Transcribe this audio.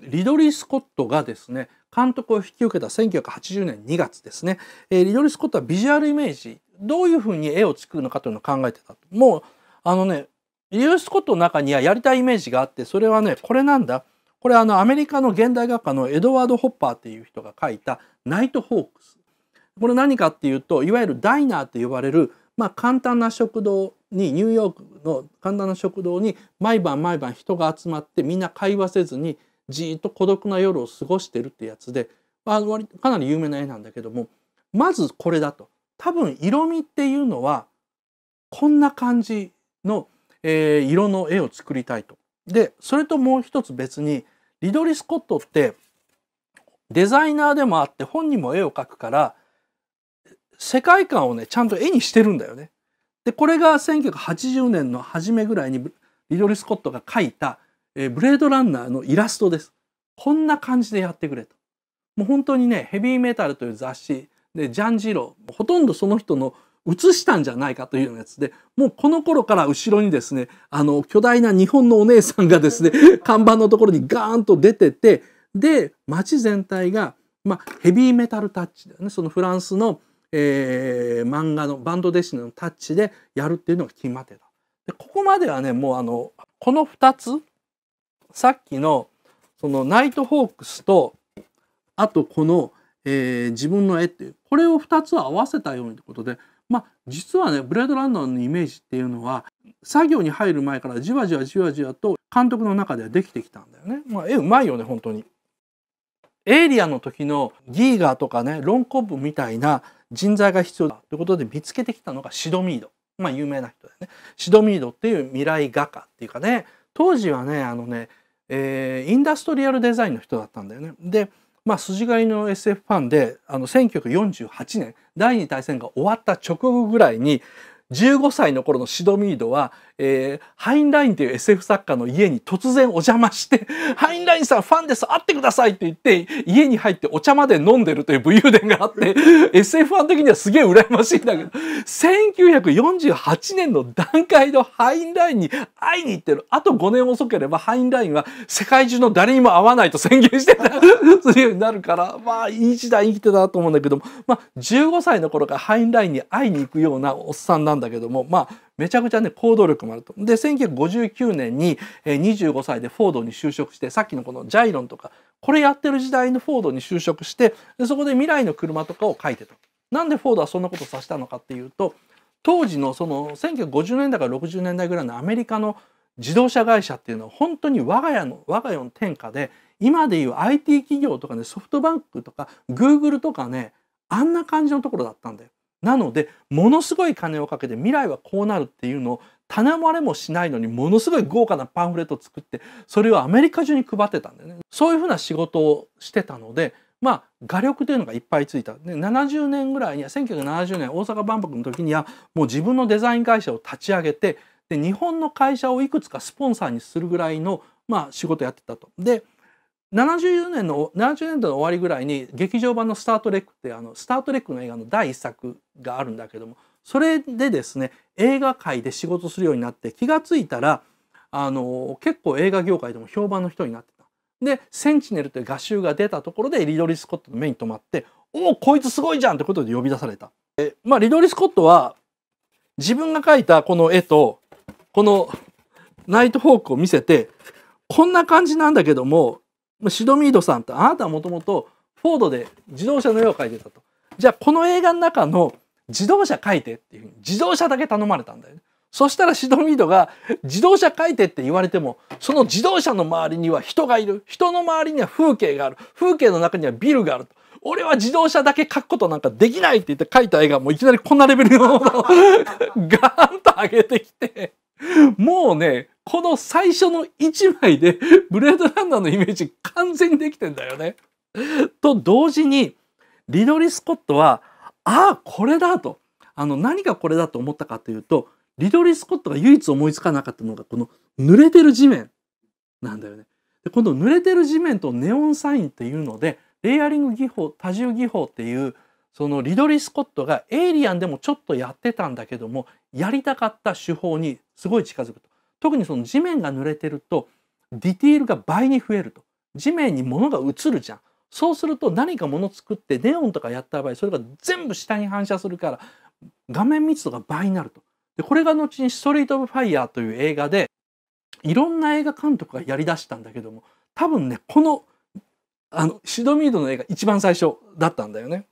リドリー・スコットがですね監督を引き受けた1980年2月ですね、えー、リドリー・スコットはビジュアルイメージどういうふうに絵を作るのかというのを考えてたもうあのねリドリー・スコットの中にはやりたいイメージがあってそれはねこれなんだこれあのアメリカの現代学科のエドワード・ホッパーっていう人が書いた「ナイト・ホークス」これ何かっていうといわゆるダイナーと呼ばれる、まあ、簡単な食堂にニューヨークの簡単な食堂に毎晩毎晩人が集まってみんな会話せずにじーっと孤独な夜を過ごしてるってやつで、まあ、かなり有名な絵なんだけどもまずこれだと多分色味っていうのはこんな感じの、えー、色の絵を作りたいと。でそれともう一つ別にリドリー・スコットってデザイナーでもあって本人も絵を描くから世界観をねちゃんと絵にしてるんだよね。でこれが1980年の初めぐらいにリドリー・スコットが描いたえブレードランナーのイラストです。こんな感じでやってくれと。もう本当にね、ヘビーメタルという雑誌で、ジャンジロー、ほとんどその人の映したんじゃないかというやつで、もうこの頃から後ろにですね、あの、巨大な日本のお姉さんがですね、看板のところにガーンと出てて、で、街全体が、まあ、ヘビーメタルタッチだよね、そのフランスの、えー、漫画のバンドデシネのタッチでやるっていうのが決まってた。でここまではね、もうあの、この2つ、さっきのそのナイトホークスとあとこの、えー、自分の絵っていうこれを2つ合わせたようにということでまあ実はねブレードランナーのイメージっていうのは作業に入る前からじわじわじわじわと監督の中ではできてきたんだよね。まあ、絵うまいよね本当にエイリアの時のギーガーとかねロンコブみたいな人材が必要だということで見つけてきたのがシドミードまあ有名な人だよねシドミードっていう未来画家っていうかね当時はねあのね、えー、インダストリアルデザインの人だったんだよね。でまあ、筋刈りの SF ファンであの1948年第二大戦が終わった直後ぐらいに15歳の頃のシドミードは、えー、ハインラインという SF 作家の家に突然お邪魔して、ハインラインさんファンです会ってくださいって言って、家に入ってお茶まで飲んでるという武勇伝があって、SF ファン的にはすげえ羨ましいんだけど、1948年の段階のハインラインに会いに行ってる。あと5年遅ければハインラインは世界中の誰にも会わないと宣言してた、い るようになるから、まあいい時代生きてたと思うんだけども、まあ15歳の頃からハインラインに会いに行くようなおっさんなんんだけども、まあ、めちゃくちゃね、行動力もあると。で、1959年に25歳でフォードに就職して、さっきのこのジャイロンとか、これやってる時代のフォードに就職して、でそこで未来の車とかを書いてと。なんでフォードはそんなことさせたのかっていうと、当時のその1950年代から60年代ぐらいのアメリカの自動車会社っていうのは本当に我が家の我が家の天下で今でいう IT 企業とかねソフトバンクとかグーグルとかねあんな感じのところだったんだよ。なのでものすごい金をかけて未来はこうなるっていうのを頼まれもしないのにものすごい豪華なパンフレットを作ってそれをアメリカ中に配ってたんだよね。そういうふうな仕事をしてたのでまあ画力というのがいっぱいついた。で70年ぐらいには1970年大阪万博の時にはもう自分のデザイン会社を立ち上げてで日本の会社をいくつかスポンサーにするぐらいの、まあ、仕事やってたと。で70年の70年代の終わりぐらいに劇場版の「スター・トレック」ってあのスター・トレックの映画の第一作があるんだけどもそれでですね映画界で仕事するようになって気が付いたらあの結構映画業界でも評判の人になってた。で「センチネル」という画集が出たところでリドリー・スコットの目に留まって「おおこいつすごいじゃん!」ってことで呼び出された。えまあ、リドリー・スコットは自分が描いたこの絵とこのナイトホークを見せてこんな感じなんだけどもシドミードさんとあなたはもともとフォードで自動車の絵を描いてたと。じゃあこの映画の中の自動車描いてっていうふうに自動車だけ頼まれたんだよね。そしたらシドミードが自動車描いてって言われてもその自動車の周りには人がいる人の周りには風景がある風景の中にはビルがある俺は自動車だけ描くことなんかできないって言って描いた絵がもういきなりこんなレベルのものを ガーンと上げてきてもうねこの最初の1枚で ブレードランナーのイメージ完全にできてんだよね。と同時にリドリー・スコットはああこれだとあの何がこれだと思ったかというとリドリー・スコットが唯一思いつかなかったのがこの濡れてる地面なんだよね。でこの濡れてる地面とネオンサインっていうのでレイヤリング技法多重技法っていうそのリドリー・スコットがエイリアンでもちょっとやってたんだけどもやりたかった手法にすごい近づくと。特にその地面が濡れてるとディティールが倍に増えると地面に物が映るじゃんそうすると何か物作ってネオンとかやった場合それが全部下に反射するから画面密度が倍になるとでこれが後に「ストリート・オブ・ファイヤー」という映画でいろんな映画監督がやりだしたんだけども多分ねこのあのシドミードの映画一番最初だったんだよね。